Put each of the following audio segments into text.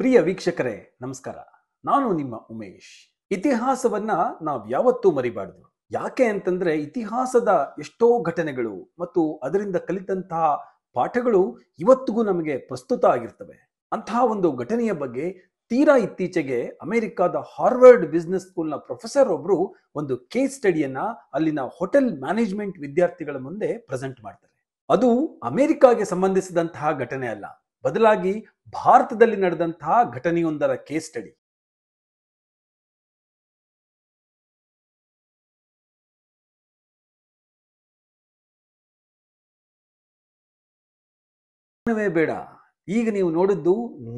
ಪ್ರಿಯ ವೀಕ್ಷಕರೇ ನಮಸ್ಕಾರ ನಾನು ನಿಮ್ಮ ಉಮೇಶ್ ಇತಿಹಾಸವನ್ನ ನಾವ್ ಯಾವತ್ತೂ ಮರಿಬಾರ್ದು ಯಾಕೆ ಅಂತಂದ್ರೆ ಇತಿಹಾಸದ ಎಷ್ಟೋ ಘಟನೆಗಳು ಮತ್ತು ಅದರಿಂದ ಕಲಿತಂತಹ ಪಾಠಗಳು ಇವತ್ತಿಗೂ ನಮಗೆ ಪ್ರಸ್ತುತ ಆಗಿರ್ತವೆ ಅಂತಹ ಒಂದು ಘಟನೆಯ ಬಗ್ಗೆ ತೀರಾ ಇತ್ತೀಚೆಗೆ ಅಮೆರಿಕಾದ ಹಾರ್ವರ್ಡ್ ಬಿಸ್ನೆಸ್ ಸ್ಕೂಲ್ನ ಪ್ರೊಫೆಸರ್ ಒಬ್ರು ಒಂದು ಕೇಸ್ ಸ್ಟಡಿಯನ್ನ ಅಲ್ಲಿನ ಹೋಟೆಲ್ ಮ್ಯಾನೇಜ್ಮೆಂಟ್ ವಿದ್ಯಾರ್ಥಿಗಳ ಮುಂದೆ ಪ್ರೆಸೆಂಟ್ ಮಾಡ್ತಾರೆ ಅದು ಅಮೆರಿಕಾಗೆ ಸಂಬಂಧಿಸಿದಂತಹ ಘಟನೆ ಅಲ್ಲ ಬದಲಾಗಿ ಭಾರತದಲ್ಲಿ ನಡೆದಂತಹ ಘಟನೆಯೊಂದರ ಕೇಸ್ ಸ್ಟಡಿ ಬೇಡ ಈಗ ನೀವು ನೋಡಿದ್ದು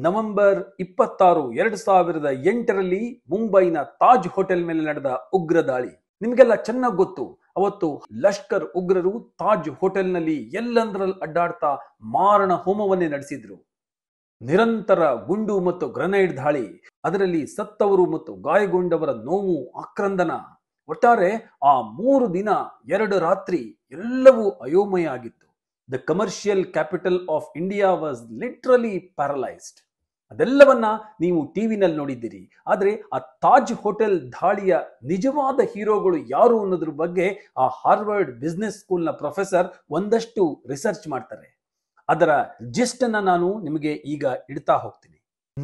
ನವೆಂಬರ್ ಇಪ್ಪತ್ತಾರು ಎರಡು ಸಾವಿರದ ಎಂಟರಲ್ಲಿ ಮುಂಬೈನ ತಾಜ್ ಹೋಟೆಲ್ ಮೇಲೆ ನಡೆದ ಉಗ್ರ ದಾಳಿ ನಿಮಗೆಲ್ಲ ಚೆನ್ನಾಗಿ ಗೊತ್ತು ಅವತ್ತು ಲಷ್ಕರ್ ಉಗ್ರರು ತಾಜ್ ಹೋಟೆಲ್ನಲ್ಲಿ ಎಲ್ಲಂದ್ರಲ್ಲಿ ಅಡ್ಡಾಡ್ತಾ ಮಾರಣ ಹೋಮವನ್ನೇ ನಡೆಸಿದ್ರು ನಿರಂತರ ಗುಂಡು ಮತ್ತು ಗ್ರನೇಡ್ ದಾಳಿ ಅದರಲ್ಲಿ ಸತ್ತವರು ಮತ್ತು ಗಾಯಗೊಂಡವರ ನೋವು ಆಕ್ರಂದನ ಒಟ್ಟಾರೆ ಆ ಮೂರು ದಿನ ಎರಡು ರಾತ್ರಿ ಎಲ್ಲವೂ ಅಯೋಮಯ ಆಗಿತ್ತು the commercial capital of India was literally paralysed ಅದೆಲ್ಲವನ್ನ ನೀವು ಟಿವಿನಲ್ಲಿ ನೋಡಿದ್ದೀರಿ ಆದರೆ ಆ ತಾಜ್ ಹೋಟೆಲ್ ದಾಳಿಯ ನಿಜವಾದ ಹೀರೋಗಳು ಯಾರು ಅನ್ನೋದ್ರ ಬಗ್ಗೆ ಆ ಹಾರ್ವರ್ಡ್ ಬಿಸ್ನೆಸ್ ಸ್ಕೂಲ್ನ ಪ್ರೊಫೆಸರ್ ಒಂದಷ್ಟು ರಿಸರ್ಚ್ ಮಾಡ್ತಾರೆ ಅದರ ಜಿಸ್ಟನ್ನು ನಾನು ನಿಮಗೆ ಈಗ ಇಡ್ತಾ ಹೋಗ್ತೀನಿ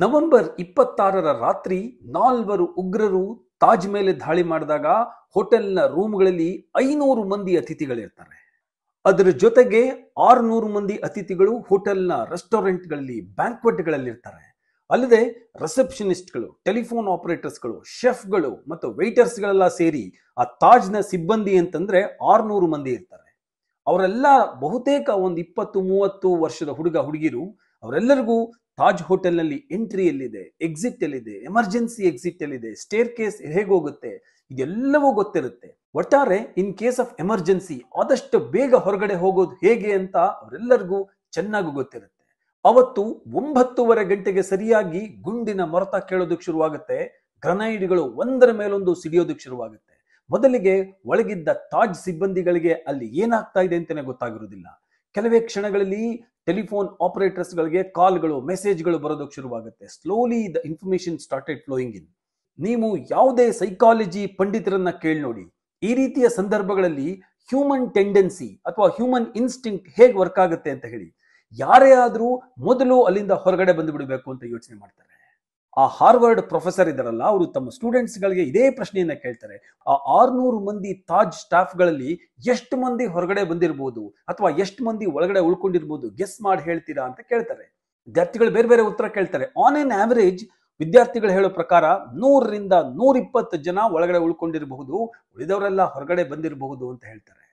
ನವೆಂಬರ್ ಇಪ್ಪತ್ತಾರರ ರಾತ್ರಿ ನಾಲ್ವರು ಉಗ್ರರು ತಾಜ್ ಮೇಲೆ ದಾಳಿ ಮಾಡಿದಾಗ ಹೋಟೆಲ್ನ ರೂಮ್ಗಳಲ್ಲಿ ಐನೂರು ಮಂದಿ ಅತಿಥಿಗಳಿರ್ತಾರೆ ಅದರ ಜೊತೆಗೆ ಆರ್ನೂರು ಮಂದಿ ಅತಿಥಿಗಳು ಹೋಟೆಲ್ನ ರೆಸ್ಟೋರೆಂಟ್ಗಳಲ್ಲಿ ಬ್ಯಾಂಕ್ವೆಟ್ಗಳಲ್ಲಿರ್ತಾರೆ ಅಲ್ಲದೆ ರಿಸೆಪ್ಷನಿಸ್ಟ್ಗಳು ಟೆಲಿಫೋನ್ ಆಪರೇಟರ್ಸ್ಗಳು ಶೆಫ್ಗಳು ಮತ್ತು ವೆಯ್ಟರ್ಸ್ಗಳೆಲ್ಲ ಸೇರಿ ಆ ತಾಜ್ನ ಸಿಬ್ಬಂದಿ ಅಂತಂದ್ರೆ ಆರ್ನೂರು ಮಂದಿ ಇರ್ತಾರೆ ಅವರೆಲ್ಲ ಬಹುತೇಕ ಒಂದು ಇಪ್ಪತ್ತು ಮೂವತ್ತು ವರ್ಷದ ಹುಡುಗ ಹುಡುಗಿರು ಅವರೆಲ್ಲರಿಗೂ ತಾಜ್ ಹೋಟೆಲ್ನಲ್ಲಿ ಎಂಟ್ರಿ ಎಲ್ಲಿದೆ ಎಕ್ಸಿಟ್ ಎಲ್ಲಿದೆ ಎಮರ್ಜೆನ್ಸಿ ಎಕ್ಸಿಟ್ ಎಲ್ಲಿದೆ ಸ್ಟೇರ್ ಕೇಸ್ ಹೇಗೋಗುತ್ತೆ ಇದೆಲ್ಲವೂ ಗೊತ್ತಿರುತ್ತೆ ಒಟ್ಟಾರೆ ಇನ್ ಕೇಸ್ ಆಫ್ ಎಮರ್ಜೆನ್ಸಿ ಆದಷ್ಟು ಬೇಗ ಹೊರಗಡೆ ಹೋಗೋದು ಹೇಗೆ ಅಂತ ಅವರೆಲ್ಲರಿಗೂ ಚೆನ್ನಾಗೂ ಗೊತ್ತಿರುತ್ತೆ ಅವತ್ತು ಒಂಬತ್ತುವರೆ ಗಂಟೆಗೆ ಸರಿಯಾಗಿ ಗುಂಡಿನ ಮೊರತ ಕೇಳೋದಕ್ಕೆ ಶುರುವಾಗುತ್ತೆ ಗ್ರನೈಡ್ಗಳು ಒಂದರ ಮೇಲೊಂದು ಸಿಡಿಯೋದಕ್ಕೆ ಶುರುವಾಗುತ್ತೆ ಮೊದಲಿಗೆ ಒಳಗಿದ್ದ ತಾಜ್ ಸಿಬ್ಬಂದಿಗಳಿಗೆ ಅಲ್ಲಿ ಏನಾಗ್ತಾ ಇದೆ ಅಂತಲೇ ಗೊತ್ತಾಗಿರೋದಿಲ್ಲ ಕೆಲವೇ ಕ್ಷಣಗಳಲ್ಲಿ ಟೆಲಿಫೋನ್ ಆಪರೇಟರ್ಸ್ಗಳಿಗೆ ಕಾಲ್ಗಳು ಮೆಸೇಜ್ಗಳು ಬರೋದಕ್ಕೆ ಶುರುವಾಗುತ್ತೆ slowly the information started flowing in ನೀವು ಯಾವುದೇ ಸೈಕಾಲಜಿ ಪಂಡಿತರನ್ನ ಕೇಳಿ ನೋಡಿ ಈ ರೀತಿಯ ಸಂದರ್ಭಗಳಲ್ಲಿ ಹ್ಯೂಮನ್ ಟೆಂಡೆನ್ಸಿ ಅಥವಾ ಹ್ಯೂಮನ್ ಇನ್ಸ್ಟಿಂಕ್ಟ್ ಹೇಗೆ ವರ್ಕ್ ಆಗುತ್ತೆ ಅಂತ ಹೇಳಿ ಯಾರೇ ಆದರೂ ಮೊದಲು ಅಲ್ಲಿಂದ ಹೊರಗಡೆ ಬಂದು ಬಿಡಬೇಕು ಅಂತ ಯೋಚನೆ ಮಾಡ್ತಾರೆ ಆ ಹಾರ್ವರ್ಡ್ ಪ್ರೊಫೆಸರ್ ಇದ್ದಾರಲ್ಲ ಅವರು ತಮ್ಮ ಸ್ಟೂಡೆಂಟ್ಸ್ಗಳಿಗೆ ಇದೇ ಪ್ರಶ್ನೆಯನ್ನ ಕೇಳ್ತಾರೆ ಆ ಆರ್ನೂರು ಮಂದಿ ತಾಜ್ ಸ್ಟಾಫ್ಗಳಲ್ಲಿ ಎಷ್ಟು ಮಂದಿ ಹೊರಗಡೆ ಬಂದಿರಬಹುದು ಅಥವಾ ಎಷ್ಟು ಮಂದಿ ಒಳಗಡೆ ಉಳ್ಕೊಂಡಿರ್ಬೋದು ಗೆಸ್ ಮಾಡಿ ಹೇಳ್ತೀರಾ ಅಂತ ಕೇಳ್ತಾರೆ ವಿದ್ಯಾರ್ಥಿಗಳು ಬೇರೆ ಬೇರೆ ಉತ್ತರ ಕೇಳ್ತಾರೆ ಆನ್ ಎನ್ ಆವರೇಜ್ ವಿದ್ಯಾರ್ಥಿಗಳು ಹೇಳೋ ಪ್ರಕಾರ ನೂರರಿಂದ ನೂರಿಪ್ಪತ್ತು ಜನ ಒಳಗಡೆ ಉಳ್ಕೊಂಡಿರಬಹುದು ಉಳಿದವರೆಲ್ಲ ಹೊರಗಡೆ ಬಂದಿರಬಹುದು ಅಂತ ಹೇಳ್ತಾರೆ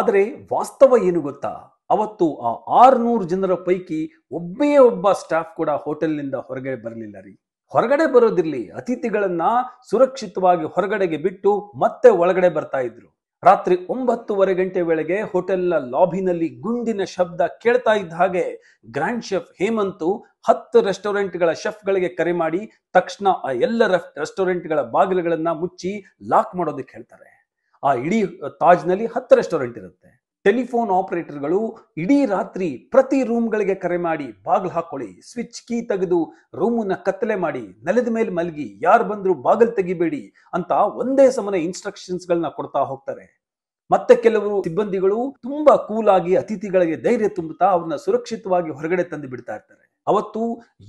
ಆದರೆ ವಾಸ್ತವ ಏನು ಗೊತ್ತಾ ಅವತ್ತು ಆ ಆರ್ನೂರು ಜನರ ಪೈಕಿ ಒಬ್ಬೇ ಒಬ್ಬ ಸ್ಟಾಫ್ ಕೂಡ ಹೋಟೆಲ್ನಿಂದ ಹೊರಗಡೆ ಬರಲಿಲ್ಲ ರೀ ಹೊರಗಡೆ ಬರೋದಿರ್ಲಿ ಅತಿಥಿಗಳನ್ನ ಸುರಕ್ಷಿತವಾಗಿ ಹೊರಗಡೆಗೆ ಬಿಟ್ಟು ಮತ್ತೆ ಒಳಗಡೆ ಬರ್ತಾ ಇದ್ರು ರಾತ್ರಿ ಒಂಬತ್ತುವರೆ ಗಂಟೆ ವೇಳೆಗೆ ಹೋಟೆಲ್ನ ಲಾಬಿನಲ್ಲಿ ಗುಂಡಿನ ಶಬ್ದ ಕೇಳ್ತಾ ಇದ್ದ ಹಾಗೆ ಗ್ರ್ಯಾಂಡ್ ಶೆಫ್ ಹೇಮಂತು ಹತ್ತು ಶೆಫ್ ಗಳಿಗೆ ಕರೆ ಮಾಡಿ ತಕ್ಷಣ ಆ ಎಲ್ಲ ರೆಸ್ಟೋರೆಂಟ್ ಗಳ ಬಾಗಿಲುಗಳನ್ನ ಮುಚ್ಚಿ ಲಾಕ್ ಮಾಡೋದಕ್ಕೆ ಹೇಳ್ತಾರೆ ಆ ಇಡೀ ತಾಜ್ನಲ್ಲಿ ಹತ್ತು ರೆಸ್ಟೋರೆಂಟ್ ಇರುತ್ತೆ ಟೆಲಿಫೋನ್ ಆಪರೇಟರ್ಗಳು ಇಡೀ ರಾತ್ರಿ ಪ್ರತಿ ರೂಮ್ಗಳಿಗೆ ಕರೆ ಮಾಡಿ ಬಾಗಿಲು ಹಾಕೊಳ್ಳಿ ಸ್ವಿಚ್ ಕೀ ತೆಗೆದು ರೂಮನ್ನ ಕತ್ತಲೆ ಮಾಡಿ ನೆಲದ ಮೇಲೆ ಮಲಗಿ ಯಾರು ಬಂದರೂ ಬಾಗಿಲು ತೆಗಿಬೇಡಿ ಅಂತ ಒಂದೇ ಸಮನೆ ಇನ್ಸ್ಟ್ರಕ್ಷನ್ಸ್ ಕೊಡ್ತಾ ಹೋಗ್ತಾರೆ ಮತ್ತೆ ಕೆಲವರು ಸಿಬ್ಬಂದಿಗಳು ತುಂಬಾ ಕೂಲ್ ಆಗಿ ಅತಿಥಿಗಳಿಗೆ ಧೈರ್ಯ ತುಂಬುತ್ತಾ ಅವ್ರನ್ನ ಸುರಕ್ಷಿತವಾಗಿ ಹೊರಗಡೆ ತಂದು ಬಿಡ್ತಾ ಇರ್ತಾರೆ ಅವತ್ತು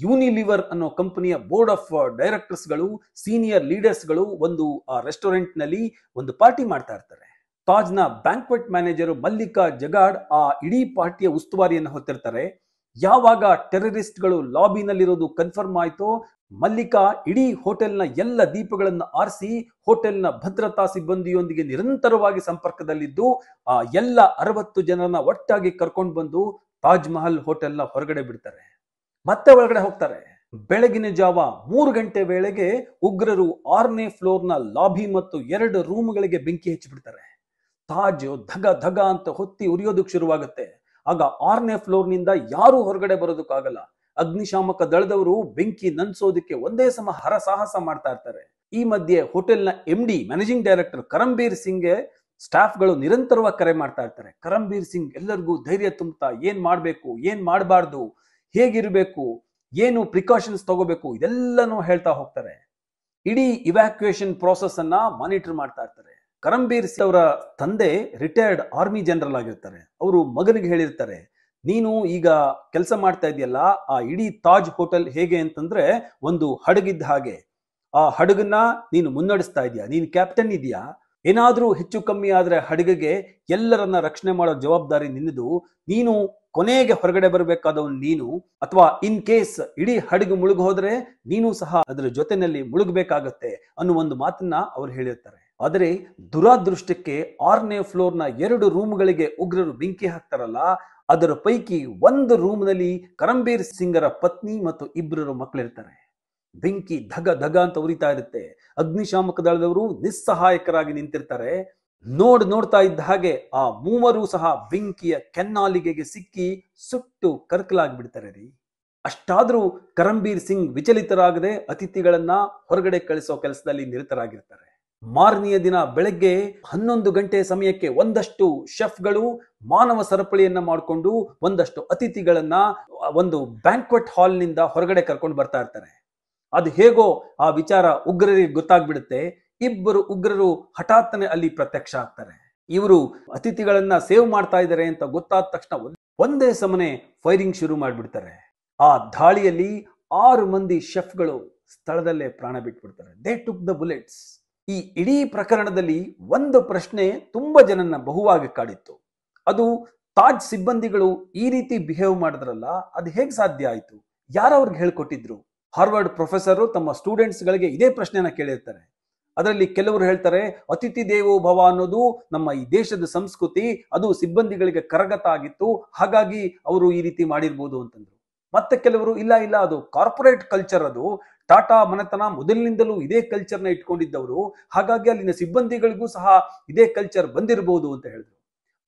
ಯೂನಿಲಿವರ್ ಅನ್ನೋ ಕಂಪನಿಯ ಬೋರ್ಡ್ ಆಫ್ ಡೈರೆಕ್ಟರ್ಸ್ಗಳು ಸೀನಿಯರ್ ಲೀಡರ್ಸ್ಗಳು ಒಂದು ಆ ರೆಸ್ಟೋರೆಂಟ್ನಲ್ಲಿ ಒಂದು ಪಾರ್ಟಿ ಮಾಡ್ತಾ ಇರ್ತಾರೆ ತಾಜ್ನ ಬ್ಯಾಂಕ್ವೆಟ್ ಮ್ಯಾನೇಜರ್ ಮಲ್ಲಿಕಾ ಜಗಾಡ್ ಆ ಇಡೀ ಪಾರ್ಟಿಯ ಉಸ್ತುವಾರಿಯನ್ನು ಹೊತ್ತಿರ್ತಾರೆ ಯಾವಾಗ ಟೆರರಿಸ್ಟ್ಗಳು ಲಾಬಿನಲ್ಲಿರೋದು ಕನ್ಫರ್ಮ್ ಆಯ್ತೋ ಮಲ್ಲಿಕಾ ಇಡೀ ಹೋಟೆಲ್ನ ಎಲ್ಲ ದೀಪಗಳನ್ನು ಆರಿಸಿ ಹೋಟೆಲ್ನ ಭದ್ರತಾ ಸಿಬ್ಬಂದಿಯೊಂದಿಗೆ ನಿರಂತರವಾಗಿ ಸಂಪರ್ಕದಲ್ಲಿದ್ದು ಆ ಎಲ್ಲ ಅರವತ್ತು ಜನರನ್ನ ಒಟ್ಟಾಗಿ ಕರ್ಕೊಂಡು ಬಂದು ತಾಜ್ ಮಹಲ್ ಹೋಟೆಲ್ನ ಹೊರಗಡೆ ಬಿಡ್ತಾರೆ ಮತ್ತೆ ಒಳಗಡೆ ಹೋಗ್ತಾರೆ ಬೆಳಗಿನ ಜಾವ ಮೂರು ಗಂಟೆ ವೇಳೆಗೆ ಉಗ್ರರು ಆರನೇ ಫ್ಲೋರ್ನ ಲಾಬಿ ಮತ್ತು ಎರಡು ರೂಮ್ಗಳಿಗೆ ಬೆಂಕಿ ಹಚ್ಚಿಬಿಡ್ತಾರೆ ತಾಜು ಧಗ ಧಗ ಅಂತ ಹೊತ್ತಿ ಉರಿಯೋದಕ್ಕೆ ಶುರುವಾಗುತ್ತೆ ಆಗ ಆರನೇ ಫ್ಲೋರ್ನಿಂದ ಯಾರೂ ಹೊರಗಡೆ ಬರೋದಕ್ಕಾಗಲ್ಲ ಅಗ್ನಿಶಾಮಕ ದಳದವರು ಬೆಂಕಿ ನನ್ಸೋದಕ್ಕೆ ಒಂದೇ ಸಮ ಸಾಹಸ ಮಾಡ್ತಾ ಇರ್ತಾರೆ ಈ ಮಧ್ಯೆ ಹೋಟೆಲ್ನ M D managing director Karambir ಸಿಂಗ್ಗೆ ಸ್ಟಾಫ್ಗಳು ನಿರಂತರವಾಗಿ ಕರೆ ಮಾಡ್ತಾ ಇರ್ತಾರೆ ಕರಂಬೀರ್ ಸಿಂಗ್ ಎಲ್ಲರಿಗೂ ಧೈರ್ಯ ತುಂಬುತ್ತಾ ಏನ್ ಮಾಡಬೇಕು ಏನ್ ಮಾಡಬಾರ್ದು ಹೇಗಿರಬೇಕು ಏನು ಪ್ರಿಕಾಷನ್ಸ್ ತಗೋಬೇಕು ಇದೆಲ್ಲನೂ ಹೇಳ್ತಾ ಹೋಗ್ತಾರೆ ಇಡೀ ಇವ್ಯಾಕ್ಯುಯೇಷನ್ ಪ್ರೋಸೆಸ್ ಅನ್ನ ಮಾನಿಟರ್ ಮಾಡ್ತಾ ಇರ್ತಾರೆ ಕರಂಬೀರ್ ಸಿಂಗ್ ಅವರ ತಂದೆ ರಿಟೈರ್ಡ್ ಆರ್ಮಿ ಜನರಲ್ ಆಗಿರ್ತಾರೆ ಅವರು ಮಗನಿಗೆ ಹೇಳಿರ್ತಾರೆ ನೀನು ಈಗ ಕೆಲಸ ಮಾಡ್ತಾ ಇದೆಯಲ್ಲ ಆ ಇಡೀ ತಾಜ್ ಹೋಟೆಲ್ ಹೇಗೆ ಅಂತಂದ್ರೆ ಒಂದು ಹಡಗಿದ್ದ ಹಾಗೆ ಆ ಹಡಗನ್ನ ನೀನು ಮುನ್ನಡೆಸ್ತಾ ಇದೆಯಾ ನೀನು ಕ್ಯಾಪ್ಟನ್ ಇದೆಯಾ ಏನಾದರೂ ಹೆಚ್ಚು ಕಮ್ಮಿ ಆದರೆ ಹಡಗಿಗೆ ಎಲ್ಲರನ್ನ ರಕ್ಷಣೆ ಮಾಡೋ ಜವಾಬ್ದಾರಿ ನಿನ್ನದು ನೀನು ಕೊನೆಗೆ ಹೊರಗಡೆ ಬರಬೇಕಾದವನು ನೀನು ಅಥವಾ ಇನ್ ಕೇಸ್ ಇಡೀ ಹಡಗು ಮುಳುಗೋದ್ರೆ ನೀನು ಸಹ ಅದರ ಜೊತೆಯಲ್ಲಿ ಮುಳುಗಬೇಕಾಗತ್ತೆ ಅನ್ನೋ ಒಂದು ಮಾತನ್ನ ಅವ್ರು ಹೇಳಿರ್ತಾರೆ ಆದರೆ ದುರಾದೃಷ್ಟಕ್ಕೆ ಆರನೇ ಫ್ಲೋರ್ನ ಎರಡು ರೂಮ್ಗಳಿಗೆ ಉಗ್ರರು ಬೆಂಕಿ ಹಾಕ್ತಾರಲ್ಲ ಅದರ ಪೈಕಿ ಒಂದು ರೂಮ್ನಲ್ಲಿ ಕರಂಬೀರ್ ಸಿಂಗರ ಪತ್ನಿ ಮತ್ತು ಇಬ್ಬರು ಮಕ್ಕಳಿರ್ತಾರೆ ಬೆಂಕಿ ಧಗ ಧಗ ಅಂತ ಉರಿತಾ ಇರುತ್ತೆ ಅಗ್ನಿಶಾಮಕ ದಳದವರು ನಿಸ್ಸಹಾಯಕರಾಗಿ ನಿಂತಿರ್ತಾರೆ ನೋಡ್ ನೋಡ್ತಾ ಇದ್ದ ಹಾಗೆ ಆ ಮೂವರು ಸಹ ಬೆಂಕಿಯ ಕೆನ್ನಾಲಿಗೆಗೆ ಸಿಕ್ಕಿ ಸುಟ್ಟು ಬಿಡ್ತಾರೆ ರೀ ಅಷ್ಟಾದರೂ ಕರಂಬೀರ್ ಸಿಂಗ್ ವಿಚಲಿತರಾಗದೆ ಅತಿಥಿಗಳನ್ನ ಹೊರಗಡೆ ಕಳಿಸೋ ಕೆಲಸದಲ್ಲಿ ನಿರತರಾಗಿರ್ತಾರೆ ಮಾರನೆಯ ದಿನ ಬೆಳಗ್ಗೆ ಹನ್ನೊಂದು ಗಂಟೆ ಸಮಯಕ್ಕೆ ಒಂದಷ್ಟು ಶೆಫ್ಗಳು ಮಾನವ ಸರಪಳಿಯನ್ನ ಮಾಡಿಕೊಂಡು ಒಂದಷ್ಟು ಅತಿಥಿಗಳನ್ನ ಒಂದು ಬ್ಯಾಂಕ್ವೆಟ್ ಹಾಲ್ನಿಂದ ಹೊರಗಡೆ ಕರ್ಕೊಂಡು ಬರ್ತಾ ಇರ್ತಾರೆ ಅದು ಹೇಗೋ ಆ ವಿಚಾರ ಉಗ್ರರಿಗೆ ಗೊತ್ತಾಗ್ಬಿಡುತ್ತೆ ಇಬ್ಬರು ಉಗ್ರರು ಹಠಾತ್ತನೆ ಅಲ್ಲಿ ಪ್ರತ್ಯಕ್ಷ ಆಗ್ತಾರೆ ಇವರು ಅತಿಥಿಗಳನ್ನ ಸೇವ್ ಮಾಡ್ತಾ ಇದ್ದಾರೆ ಅಂತ ಗೊತ್ತಾದ ತಕ್ಷಣ ಒಂದೇ ಸಮನೆ ಫೈರಿಂಗ್ ಶುರು ಮಾಡಿಬಿಡ್ತಾರೆ ಆ ದಾಳಿಯಲ್ಲಿ ಆರು ಮಂದಿ ಶೆಫ್ಗಳು ಸ್ಥಳದಲ್ಲೇ ಪ್ರಾಣ ಬಿಟ್ಬಿಡ್ತಾರೆ ದೇ ಟುಕ್ ದ ಬುಲೆಟ್ಸ್ ಈ ಇಡೀ ಪ್ರಕರಣದಲ್ಲಿ ಒಂದು ಪ್ರಶ್ನೆ ತುಂಬ ಜನನ ಬಹುವಾಗಿ ಕಾಡಿತ್ತು ಅದು ತಾಜ್ ಸಿಬ್ಬಂದಿಗಳು ಈ ರೀತಿ ಬಿಹೇವ್ ಮಾಡಿದ್ರಲ್ಲ ಅದು ಹೇಗೆ ಸಾಧ್ಯ ಆಯಿತು ಯಾರವ್ರಿಗೆ ಅವ್ರಿಗೆ ಹೇಳ್ಕೊಟ್ಟಿದ್ರು ಹಾರ್ವರ್ಡ್ ಪ್ರೊಫೆಸರ್ ತಮ್ಮ ಸ್ಟೂಡೆಂಟ್ಸ್ಗಳಿಗೆ ಇದೇ ಪ್ರಶ್ನೆನ ಕೇಳಿರ್ತಾರೆ ಅದರಲ್ಲಿ ಕೆಲವರು ಹೇಳ್ತಾರೆ ಅತಿಥಿ ದೇವೋ ಭವ ಅನ್ನೋದು ನಮ್ಮ ಈ ದೇಶದ ಸಂಸ್ಕೃತಿ ಅದು ಸಿಬ್ಬಂದಿಗಳಿಗೆ ಕರಗತ ಆಗಿತ್ತು ಹಾಗಾಗಿ ಅವರು ಈ ರೀತಿ ಮಾಡಿರ್ಬೋದು ಅಂತಂದ್ರು ಮತ್ತೆ ಕೆಲವರು ಇಲ್ಲ ಇಲ್ಲ ಅದು ಕಾರ್ಪೊರೇಟ್ ಕಲ್ಚರ್ ಅದು ಟಾಟಾ ಮನೆತನ ಮೊದಲಿನಿಂದಲೂ ಇದೇ ಕಲ್ಚರ್ನ ಇಟ್ಕೊಂಡಿದ್ದವರು ಹಾಗಾಗಿ ಅಲ್ಲಿನ ಸಿಬ್ಬಂದಿಗಳಿಗೂ ಸಹ ಇದೇ ಕಲ್ಚರ್ ಬಂದಿರಬಹುದು ಅಂತ ಹೇಳಿದ್ರು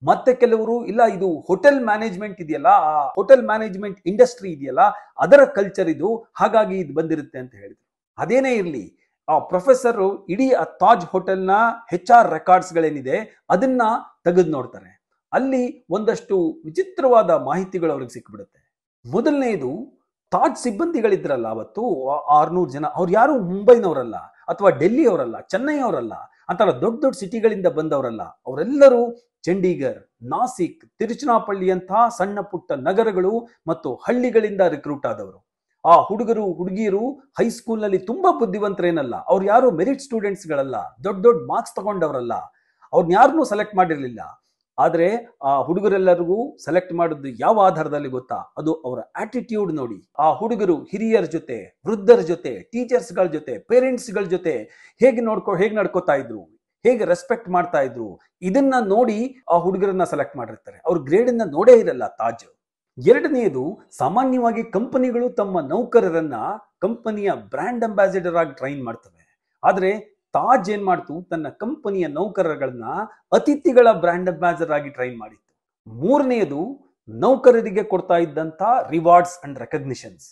ಮತ್ತೆ ಕೆಲವರು ಇಲ್ಲ ಇದು ಹೋಟೆಲ್ ಮ್ಯಾನೇಜ್ಮೆಂಟ್ ಇದೆಯಲ್ಲ ಆ ಹೋಟೆಲ್ ಮ್ಯಾನೇಜ್ಮೆಂಟ್ ಇಂಡಸ್ಟ್ರಿ ಇದೆಯಲ್ಲ ಅದರ ಕಲ್ಚರ್ ಇದು ಹಾಗಾಗಿ ಇದು ಬಂದಿರುತ್ತೆ ಅಂತ ಹೇಳಿದ್ರು ಅದೇನೇ ಇರಲಿ ಆ ಪ್ರೊಫೆಸರ್ ಇಡೀ ಆ ತಾಜ್ ಹೋಟೆಲ್ನ ಹೆಚ್ ಆರ್ ರೆಕಾರ್ಡ್ಸ್ಗಳೇನಿದೆ ಅದನ್ನ ತೆಗೆದು ನೋಡ್ತಾರೆ ಅಲ್ಲಿ ಒಂದಷ್ಟು ವಿಚಿತ್ರವಾದ ಮಾಹಿತಿಗಳು ಅವ್ರಿಗೆ ಸಿಕ್ಬಿಡುತ್ತೆ ಮೊದಲನೆಯದು ತಾಜ್ ಸಿಬ್ಬಂದಿಗಳಿದ್ರಲ್ಲ ಅವತ್ತು ಆರ್ನೂರು ಜನ ಅವ್ರು ಯಾರು ಮುಂಬೈನವರಲ್ಲ ಅಥವಾ ಡೆಲ್ಲಿ ಅವರಲ್ಲ ಚೆನ್ನೈ ಅವರಲ್ಲ ಅಂತರ ದೊಡ್ಡ ದೊಡ್ಡ ಸಿಟಿಗಳಿಂದ ಬಂದವರಲ್ಲ ಅವರೆಲ್ಲರೂ ಚಂಡೀಗರ್ ನಾಸಿಕ್ ತಿರುಚನಾಪಳ್ಳಿಯಂತಹ ಸಣ್ಣ ಪುಟ್ಟ ನಗರಗಳು ಮತ್ತು ಹಳ್ಳಿಗಳಿಂದ ರಿಕ್ರೂಟ್ ಆದವರು ಆ ಹುಡುಗರು ಹುಡುಗಿಯರು ಹೈಸ್ಕೂಲ್ನಲ್ಲಿ ತುಂಬಾ ಬುದ್ಧಿವಂತರೇನಲ್ಲ ಅವ್ರು ಯಾರು ಮೆರಿಟ್ ಸ್ಟೂಡೆಂಟ್ಸ್ಗಳಲ್ಲ ದೊಡ್ಡ ದೊಡ್ಡ ಮಾರ್ಕ್ಸ್ ತಗೊಂಡವರಲ್ಲ ಅವ್ರನ್ನ ಯಾರನ್ನೂ ಸೆಲೆಕ್ಟ್ ಮಾಡಿರಲಿಲ್ಲ ಆದರೆ ಆ ಹುಡುಗರೆಲ್ಲರಿಗೂ ಸೆಲೆಕ್ಟ್ ಮಾಡಿದ್ದು ಯಾವ ಆಧಾರದಲ್ಲಿ ಗೊತ್ತಾ ಅದು ಅವರ ಆಟಿಟ್ಯೂಡ್ ನೋಡಿ ಆ ಹುಡುಗರು ಹಿರಿಯರ ಜೊತೆ ವೃದ್ಧರ ಜೊತೆ ಟೀಚರ್ಸ್ಗಳ ಜೊತೆ ಪೇರೆಂಟ್ಸ್ಗಳ ಜೊತೆ ಹೇಗೆ ನೋಡ್ಕೊ ಹೇಗೆ ನಡ್ಕೋತಾ ಇದ್ರು ಹೇಗೆ ರೆಸ್ಪೆಕ್ಟ್ ಮಾಡ್ತಾ ಇದ್ರು ಇದನ್ನ ನೋಡಿ ಆ ಹುಡುಗರನ್ನ ಸೆಲೆಕ್ಟ್ ಮಾಡಿರ್ತಾರೆ ಅವ್ರ ಗ್ರೇಡನ್ನ ನೋಡೇ ಇರಲ್ಲ ತಾಜ್ ಎರಡನೆಯದು ಸಾಮಾನ್ಯವಾಗಿ ಕಂಪನಿಗಳು ತಮ್ಮ ನೌಕರರನ್ನ ಕಂಪನಿಯ ಬ್ರ್ಯಾಂಡ್ ಅಂಬಾಸಿಡರ್ ಆಗಿ ಟ್ರೈನ್ ಮಾಡ್ತವೆ ಆದರೆ ತಾಜ್ ಏನ್ ಮಾಡ್ತು ತನ್ನ ಕಂಪನಿಯ ನೌಕರರಗಳನ್ನ ಅತಿಥಿಗಳ ಬ್ರ್ಯಾಂಡ್ ಅಂಬಾಸಿಡರ್ ಆಗಿ ಟ್ರೈನ್ ಮಾಡಿತ್ತು ಮೂರನೆಯದು ನೌಕರರಿಗೆ ಕೊಡ್ತಾ ಇದ್ದಂತ ರಿವಾರ್ಡ್ಸ್ ಅಂಡ್ ರೆಕಗ್ನಿಷನ್ಸ್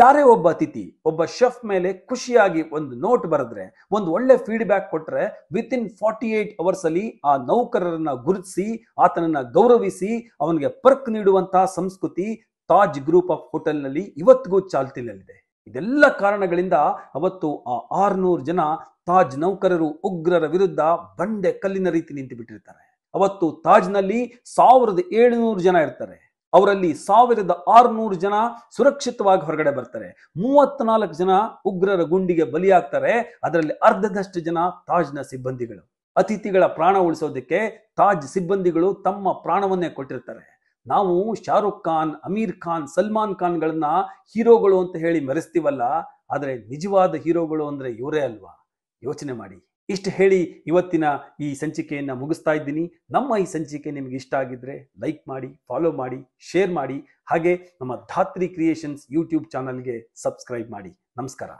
ಯಾರೇ ಒಬ್ಬ ಅತಿಥಿ ಒಬ್ಬ ಶೆಫ್ ಮೇಲೆ ಖುಷಿಯಾಗಿ ಒಂದು ನೋಟ್ ಬರೆದ್ರೆ ಒಂದು ಒಳ್ಳೆ ಫೀಡ್ಬ್ಯಾಕ್ ಕೊಟ್ರೆ within forty eight hours ಅಲ್ಲಿ ಆ ನೌಕರರನ್ನ ಗುರುತಿಸಿ ಆತನನ್ನ ಗೌರವಿಸಿ ಅವನಿಗೆ ಪರ್ಕ್ ನೀಡುವಂತಹ ಸಂಸ್ಕೃತಿ ತಾಜ್ ಗ್ರೂಪ್ ಆಫ್ ನಲ್ಲಿ ಇವತ್ತಿಗೂ ಚಾಲ್ತಿನಲ್ಲಿದೆ ಇದೆಲ್ಲ ಕಾರಣಗಳಿಂದ ಅವತ್ತು ಆ ಆರ್ನೂರು ಜನ ತಾಜ್ ನೌಕರರು ಉಗ್ರರ ವಿರುದ್ಧ ಬಂಡೆ ಕಲ್ಲಿನ ರೀತಿ ನಿಂತು ಬಿಟ್ಟಿರ್ತಾರೆ ಅವತ್ತು ತಾಜ್ನಲ್ಲಿ ಸಾವಿರದ ಏಳುನೂರು ಜನ ಇರ್ತಾರೆ ಅವರಲ್ಲಿ ಸಾವಿರದ ಆರುನೂರು ಜನ ಸುರಕ್ಷಿತವಾಗಿ ಹೊರಗಡೆ ಬರ್ತಾರೆ ಮೂವತ್ನಾಲ್ಕು ಜನ ಉಗ್ರರ ಗುಂಡಿಗೆ ಬಲಿಯಾಗ್ತಾರೆ ಅದರಲ್ಲಿ ಅರ್ಧದಷ್ಟು ಜನ ತಾಜ್ನ ಸಿಬ್ಬಂದಿಗಳು ಅತಿಥಿಗಳ ಪ್ರಾಣ ಉಳಿಸೋದಕ್ಕೆ ತಾಜ್ ಸಿಬ್ಬಂದಿಗಳು ತಮ್ಮ ಪ್ರಾಣವನ್ನೇ ಕೊಟ್ಟಿರ್ತಾರೆ ನಾವು ಶಾರುಖ್ ಖಾನ್ ಅಮೀರ್ ಖಾನ್ ಸಲ್ಮಾನ್ ಖಾನ್ಗಳನ್ನ ಹೀರೋಗಳು ಅಂತ ಹೇಳಿ ಮೆರೆಸ್ತೀವಲ್ಲ ಆದರೆ ನಿಜವಾದ ಹೀರೋಗಳು ಅಂದರೆ ಇವರೇ ಅಲ್ವಾ ಯೋಚನೆ ಮಾಡಿ ಇಷ್ಟು ಹೇಳಿ ಇವತ್ತಿನ ಈ ಸಂಚಿಕೆಯನ್ನು ಮುಗಿಸ್ತಾ ಇದ್ದೀನಿ ನಮ್ಮ ಈ ಸಂಚಿಕೆ ನಿಮಗೆ ಇಷ್ಟ ಆಗಿದ್ರೆ ಲೈಕ್ ಮಾಡಿ ಫಾಲೋ ಮಾಡಿ ಶೇರ್ ಮಾಡಿ ಹಾಗೆ ನಮ್ಮ ಧಾತ್ರಿ ಕ್ರಿಯೇಷನ್ಸ್ ಯೂಟ್ಯೂಬ್ ಚಾನಲ್ಗೆ ಸಬ್ಸ್ಕ್ರೈಬ್ ಮಾಡಿ ನಮಸ್ಕಾರ